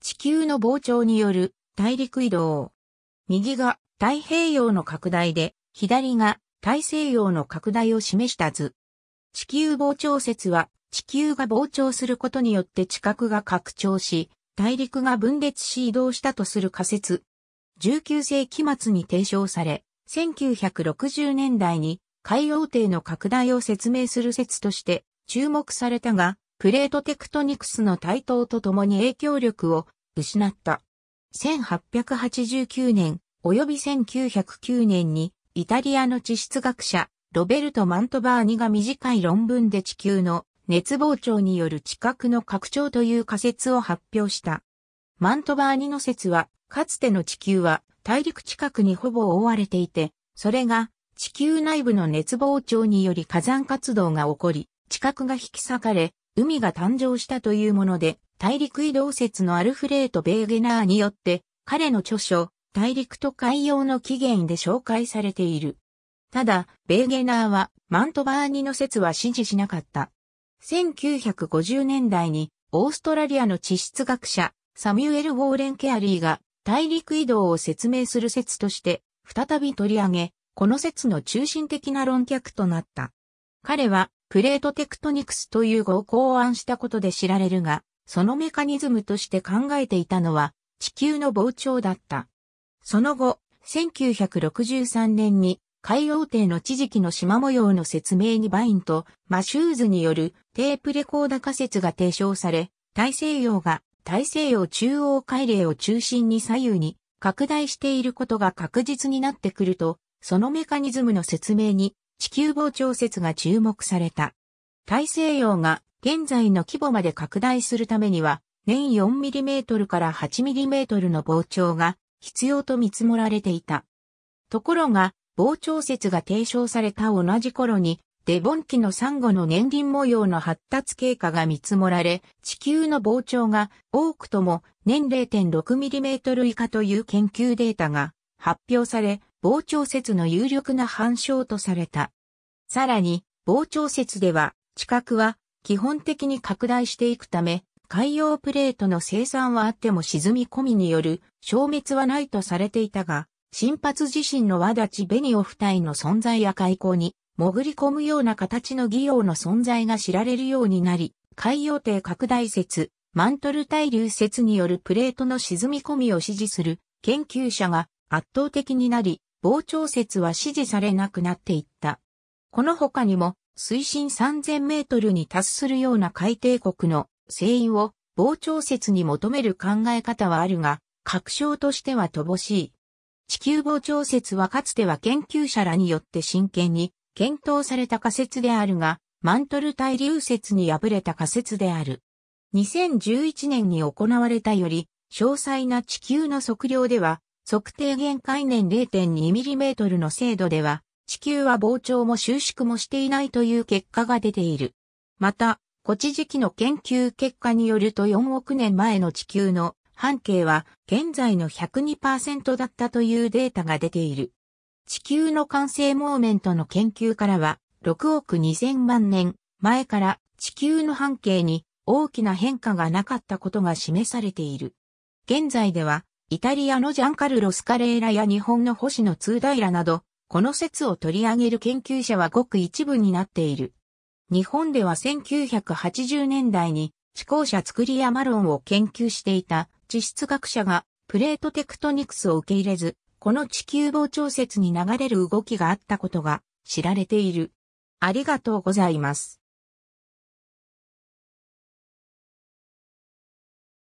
地球の膨張による大陸移動。右が太平洋の拡大で、左が大西洋の拡大を示した図。地球膨張説は、地球が膨張することによって地殻が拡張し、大陸が分裂し移動したとする仮説。19世紀末に提唱され、1960年代に海洋底の拡大を説明する説として注目されたが、プレートテクトニクスの台頭とともに影響力を失った。1889年及び1909年にイタリアの地質学者ロベルト・マントバーニが短い論文で地球の熱膨張による地殻の拡張という仮説を発表した。マントバーニの説は、かつての地球は大陸近くにほぼ覆われていて、それが地球内部の熱膨張により火山活動が起こり、地殻が引き裂かれ、海が誕生したというもので、大陸移動説のアルフレート・ベーゲナーによって、彼の著書、大陸と海洋の起源で紹介されている。ただ、ベーゲナーは、マントバーニの説は支持しなかった。1950年代に、オーストラリアの地質学者、サミュエル・ウォーレン・ケアリーが、大陸移動を説明する説として、再び取り上げ、この説の中心的な論客となった。彼は、プレートテクトニクスという語を考案したことで知られるが、そのメカニズムとして考えていたのは地球の膨張だった。その後、1963年に海洋帝の地磁気の島模様の説明にバインとマシューズによるテープレコーダ仮説が提唱され、大西洋が大西洋中央海嶺を中心に左右に拡大していることが確実になってくると、そのメカニズムの説明に地球膨張説が注目された。大西洋が現在の規模まで拡大するためには、年 4mm から 8mm の膨張が必要と見積もられていた。ところが、膨張説が提唱された同じ頃に、デボン期のサンゴの年輪模様の発達経過が見積もられ、地球の膨張が多くとも年 0.6mm 以下という研究データが発表され、傍聴説の有力な反証とされた。さらに、傍聴説では、地殻は基本的に拡大していくため、海洋プレートの生産はあっても沈み込みによる消滅はないとされていたが、新発地震の輪立ちベニオ夫体の存在や海溝に潜り込むような形の技用の存在が知られるようになり、海洋底拡大説、マントル対流説によるプレートの沈み込みを支持する研究者が圧倒的になり、傍聴説は支持されなくなっていった。この他にも、水深3000メートルに達するような海底国の船員を傍聴説に求める考え方はあるが、確証としては乏しい。地球膨張説はかつては研究者らによって真剣に検討された仮説であるが、マントル対流説に敗れた仮説である。2011年に行われたより、詳細な地球の測量では、測定限界年 0.2mm の精度では、地球は膨張も収縮もしていないという結果が出ている。また、古地時期の研究結果によると4億年前の地球の半径は現在の102%だったというデータが出ている。地球の完成モーメントの研究からは6億2000万年前から地球の半径に大きな変化がなかったことが示されている。現在ではイタリアのジャンカルロ・スカレーラや日本の星野通平など、この説を取り上げる研究者はごく一部になっている。日本では1980年代に、思考者作りやマロンを研究していた地質学者がプレートテクトニクスを受け入れず、この地球膨張説に流れる動きがあったことが知られている。ありがとうございます。